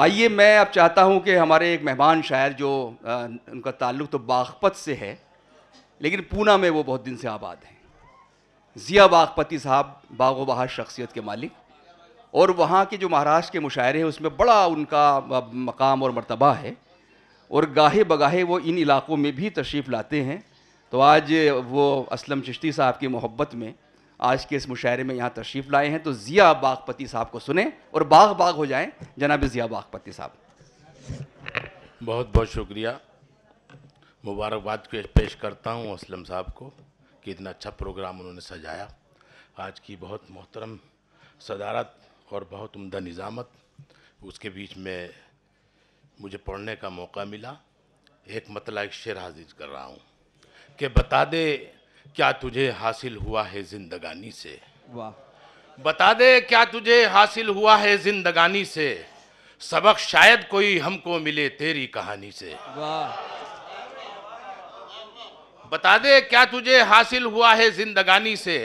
आइए मैं अब चाहता हूं कि हमारे एक मेहमान शायर जो आ, उनका ताल्लुक़ तो बागपत से है लेकिन पूना में वो बहुत दिन से आबाद हैं ज़िया बागपति साहब बाग़ो बहार शख्सियत के मालिक और वहाँ के जो महाराष्ट्र के मुशायरे हैं उसमें बड़ा उनका मकाम और मरतबा है और गाहे बगाहे वो इन इलाक़ों में भी तशरीफ़ लाते हैं तो आज वो असलम चिश्ती साहब की मोहब्बत में आज के इस मुशायरे में यहाँ तशरीफ़ लाए हैं तो ज़िया बागपति साहब को सुने और बाग बाग हो जाएं जनाब ज़िया बागपति साहब बहुत बहुत शुक्रिया मुबारकबाद पेश करता हूँ असलम साहब को कि इतना अच्छा प्रोग्राम उन्होंने सजाया आज की बहुत मोहतरम सदारत और बहुत उमदा निज़ामत उसके बीच में मुझे पढ़ने का मौका मिला एक मतला एक शेर हाजिर कर रहा हूँ कि बता दे क्या तुझे हासिल हुआ है जिंदगानी से वाह बता दे क्या तुझे हासिल हुआ है जिंदगानी से सबक शायद कोई हमको मिले तेरी कहानी से वाह बता दे क्या तुझे हासिल हुआ है जिंदगानी से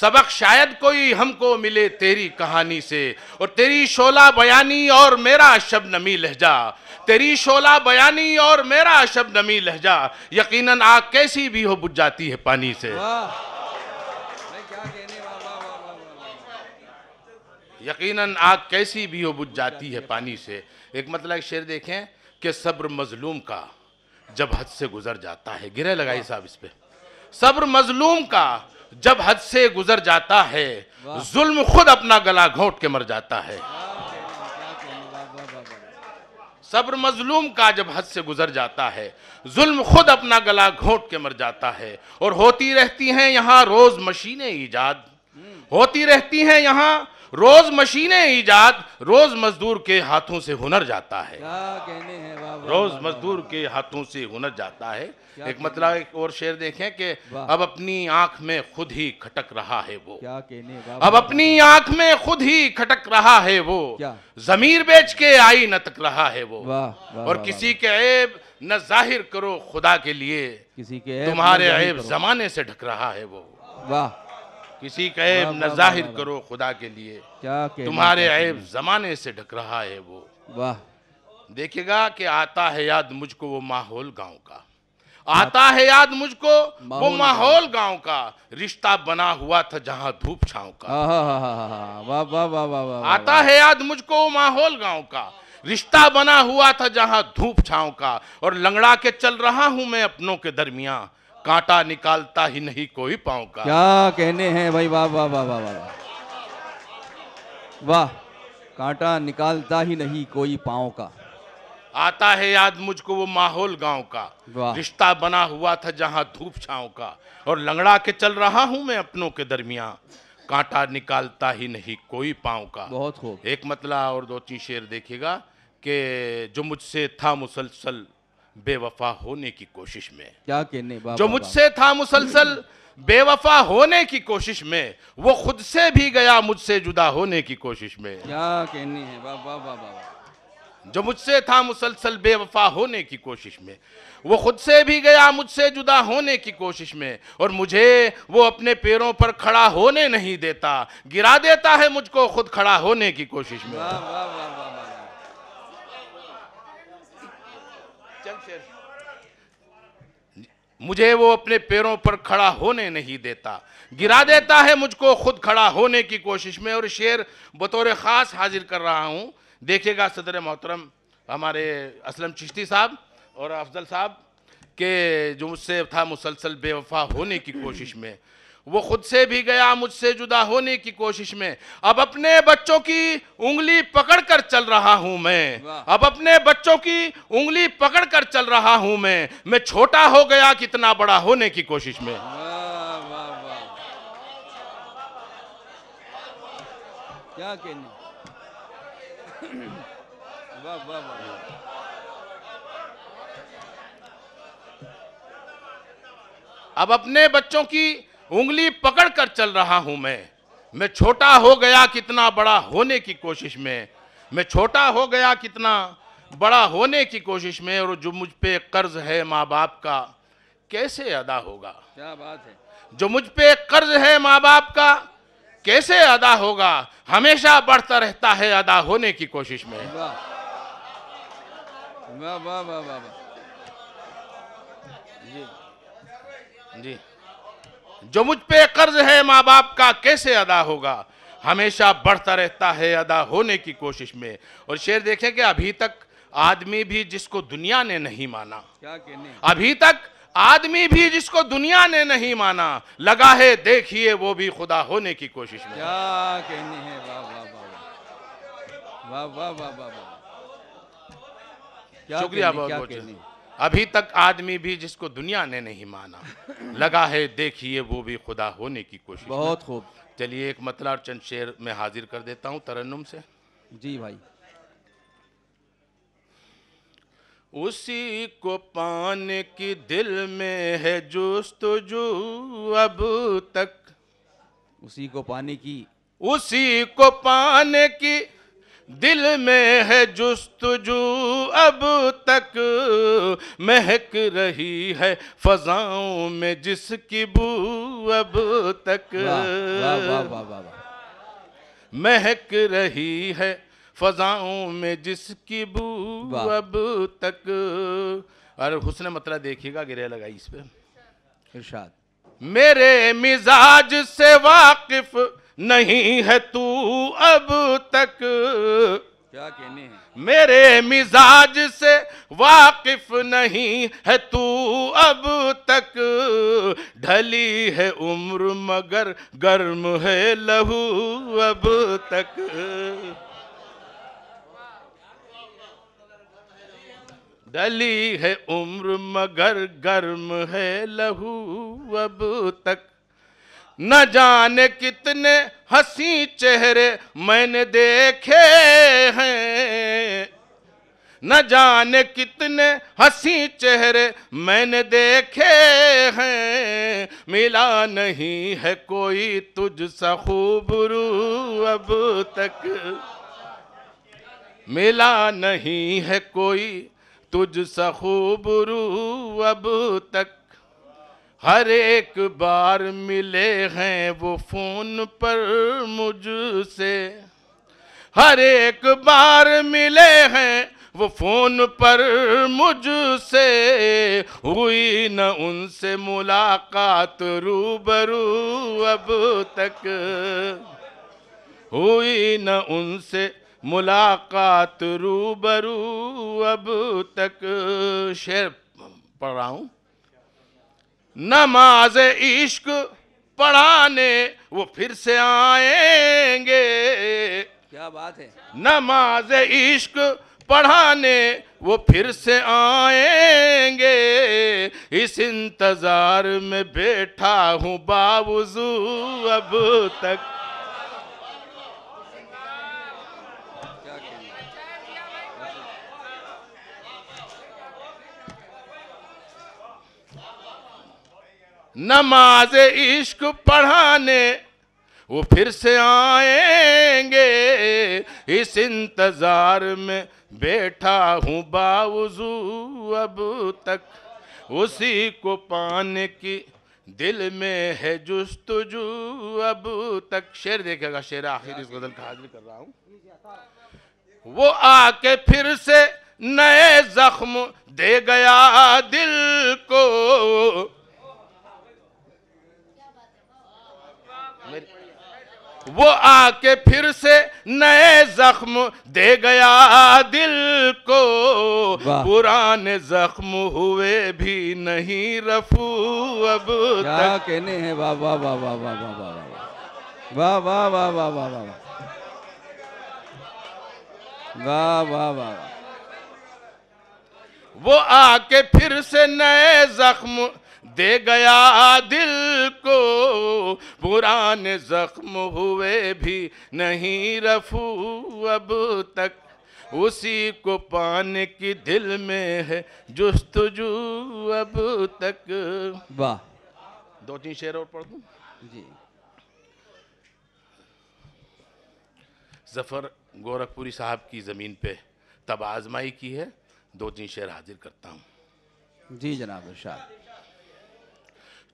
सबक शायद कोई हमको मिले तेरी कहानी से और तेरी शोला बयानी और मेरा शबनमी लहजा तेरी शोला बयानी और मेरा अशब नमी लहजा यकीनन आग कैसी भी हो बुझ जाती है पानी से यकीनन आग कैसी भी हो बुझ जाती है पानी से एक मतलब एक शेर देखें कि सब्र मजलूम का जब हद से गुजर जाता है गिरे लगाई साहब इस पे सब्र मजलूम का जब हद से गुजर जाता है जुल्म खुद अपना गला घोंट के मर जाता है सब्र मजलूम का जब हद से गुजर जाता है जुल्म खुद अपना गला घोट के मर जाता है और होती रहती हैं यहाँ रोज मशीनें ईजाद हम्म। होती रहती हैं यहाँ रोज मशीनें ईजाद रोज मजदूर के हाथों से हुनर जाता है कहने हैं रोज मजदूर के हाथों से हुनर जाता है एक मतलब एक और शेर देखें कि अब अपनी आंख में खुद ही खटक रहा है वो क्या कहने अब अपनी आंख में खुद ही खटक रहा है वो जमीर बेच के आई न तक रहा है वो और किसी के ऐब न जाहिर करो खुदा के लिए किसी के तुम्हारे ऐब जमाने से ढक रहा है वो वाह किसी का ऐब न जाहिर करो खुदा के लिए क्या तुम्हारे ऐब जमाने से ढक रहा है वो वाह देखेगा कि आता है याद मुझको वो माहौल गांव का आता है याद मुझको वो माहौल गांव का रिश्ता बना हुआ था जहां धूप छाव का वाह वाह वाह वाह आता है याद मुझको वो माहौल गांव का रिश्ता बना हुआ था जहां धूप छाव का और लंगड़ा के चल रहा हूं मैं अपनों के दरमियान कांटा निकालता ही नहीं कोई पाओ का क्या कहने हैं भाई वाह वाह वाह वाह वाह वाह कांटा निकालता ही नहीं कोई पाँव का आता है याद मुझको वो माहौल गांव का रिश्ता बना हुआ था जहां धूप छाव का और लंगड़ा के चल रहा हूं मैं अपनों के दरमियान कांटा निकालता ही नहीं कोई पांव का बहुत खूब एक मतला और दो चीज शेर देखिएगा कि जो मुझसे था मुसलसल बेवफा होने की कोशिश में क्या कहने जो मुझसे था मुसलसल बेवफा होने की कोशिश में वो खुद से भी गया मुझसे जुदा होने की कोशिश में क्या कहनी है बाबा बाबा जो मुझसे था मुसलसल बेवफा होने की कोशिश में वो खुद से भी गया मुझसे जुदा होने की कोशिश में और मुझे वो अपने पैरों पर खड़ा होने नहीं देता गिरा देता है मुझको खुद खड़ा होने की कोशिश में वाह वाह वाह वाह मुझे वो अपने पैरों पर खड़ा होने नहीं देता गिरा देता है मुझको खुद खड़ा होने की कोशिश में और शेर बतौर ख़ास हाजिर कर रहा हूँ देखेगा सदर मोहतरम हमारे असलम चिश्ती साहब और अफजल साहब के जो मुझसे था मुसलसल बेवफा होने की कोशिश में वो खुद से भी गया मुझसे जुदा होने की कोशिश में अब अपने बच्चों की उंगली पकड़कर चल रहा हूं मैं अब अपने बच्चों की उंगली पकड़कर चल रहा हूं मैं मैं छोटा हो गया कितना बड़ा होने की कोशिश में क्या कहने अब अपने बच्चों की उंगली पकड़ कर चल रहा हूं मैं मैं छोटा हो गया कितना बड़ा होने की कोशिश में मैं छोटा हो गया कितना बड़ा होने की कोशिश में और जो मुझ पे कर्ज है माँ बाप का कैसे अदा होगा क्या बात है जो मुझ पे कर्ज है माँ बाप का कैसे अदा होगा हमेशा बढ़ता रहता है अदा होने की कोशिश में वाह वाह वाह वाह जी जी जो मुझ पे कर्ज है माँ बाप का कैसे अदा होगा हमेशा बढ़ता रहता है अदा होने की कोशिश में और शेर देखें कि अभी तक आदमी भी जिसको दुनिया ने नहीं माना क्या कहने अभी तक आदमी भी जिसको दुनिया ने नहीं माना लगा है देखिए वो भी खुदा होने की कोशिश में क्या कहने वाह वाह वाह वाह वाह वाह वाह वाह शुक्रिया बहुत बहुत अभी तक आदमी भी जिसको दुनिया ने नहीं माना लगा है देखिए वो भी खुदा होने की कोशिश बहुत खूब चलिए एक मतला चंद शेर में हाजिर कर देता हूँ तरन्नुम से जी भाई उसी को पाने की दिल में है जो अब तक उसी को पाने की उसी को पाने की दिल में है जस्तजू अब तक महक रही है फजाओं में जिसकी बू अब तक महक रही है फजाओं में जिसकी बू अब तक और हुसन मतला देखिएगा गिरे लगाई इस पर इर्शाद मेरे मिजाज से वाकिफ़ नहीं है तू अब तक क्या कहने मेरे मिजाज से वाकिफ नहीं है तू अब तक ढली है उम्र मगर गर्म है लहू अब तक ढली है उम्र मगर गर्म है लहू अब तक न जाने कितने हसी चेहरे मैंने देखे हैं न जाने कितने हसी चेहरे मैंने देखे हैं मिला नहीं है कोई तुझ सा खूबरू अब तक मिला नहीं है कोई तुझ सा खूबरू अब तक हर एक बार मिले हैं वो फोन पर मुझसे हर एक बार मिले हैं वो फोन पर मुझसे हुई न उनसे मुलाकात रूबरू अब तक हुई न उनसे मुलाकात रूबरू अब तक शेर पढ़ रहा हूँ नमाज इश्क पढ़ाने वो फिर से आएंगे क्या बात है नमाज इश्क पढ़ाने वो फिर से आएंगे इस इंतजार में बैठा हूँ बावजू अब तक नमाज इश्क पढ़ाने वो फिर से आएंगे इस इंतज़ार में बैठा हूँ बावजू अब तक उसी को पाने की दिल में है जस्तजू अब तक शेर देखेगा शेर आखिर इस गजल का हाजिर कर रहा हूँ वो आके फिर से नए जख्म दे गया दिल को वो आके फिर से नए जख्म दे गया दिल को पुराने जख्म हुए भी नहीं रफू अब क्या तक कहने हैं वाह वाह वाह वाह वाह वाह वाह वाह वाह वाह वाह वाह वाह वाह वाह वाह वाह वो आके फिर से नए जख्म दे गया दिल को पुराने जख्म हुए भी नहीं रफू अब तक उसी को पाने की दिल में है जुस्तजू अब तक वाह दो तीन शेर और पढ़ दूं जी जफ़र गोरखपुरी साहब की ज़मीन पे तब आजमाई की है दो तीन शेर हाजिर करता हूँ जी जनाब इरशाद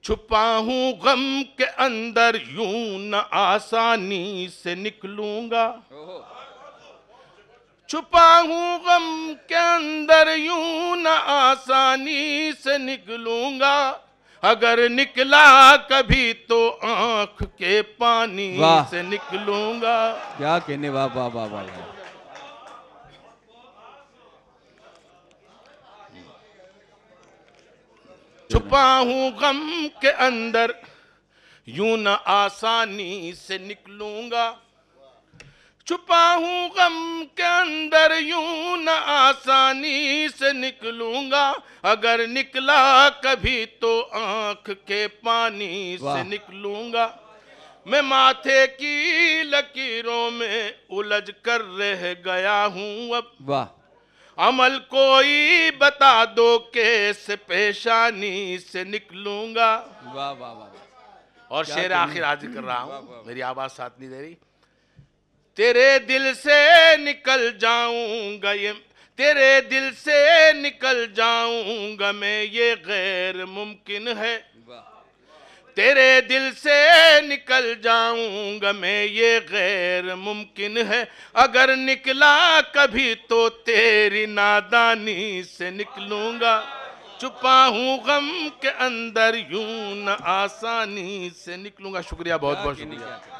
छुपा हूँ गम के अंदर यूं न आसानी से निकलूंगा छुपा हूँ गम के अंदर यूं न आसानी से निकलूंगा अगर निकला कभी तो आंख के पानी से निकलूंगा क्या कहने वाह वाह वाह वाह छुपा हूं गम के अंदर यू न आसानी से निकलूंगा छुपा हूं गम के अंदर यू न आसानी से निकलूंगा अगर निकला कभी तो आंख के पानी से निकलूंगा मैं माथे की लकीरों में उलझ कर रह गया हूँ अब वाह अमल कोई बता दो केस पेशानी से निकलूंगा वाह वाह वाह और शेर आखिर आज कर रहा हूँ मेरी आवाज साथ नहीं दे रही तेरे दिल से निकल जाऊंगा ये तेरे दिल से निकल जाऊंगा मैं ये गैर मुमकिन है तेरे दिल से निकल जाऊंगा मैं ये गैर मुमकिन है अगर निकला कभी तो तेरी नादानी से निकलूंगा छुपा हूँ गम के अंदर यूं न आसानी से निकलूंगा शुक्रिया बहुत बहुत शुक्रिया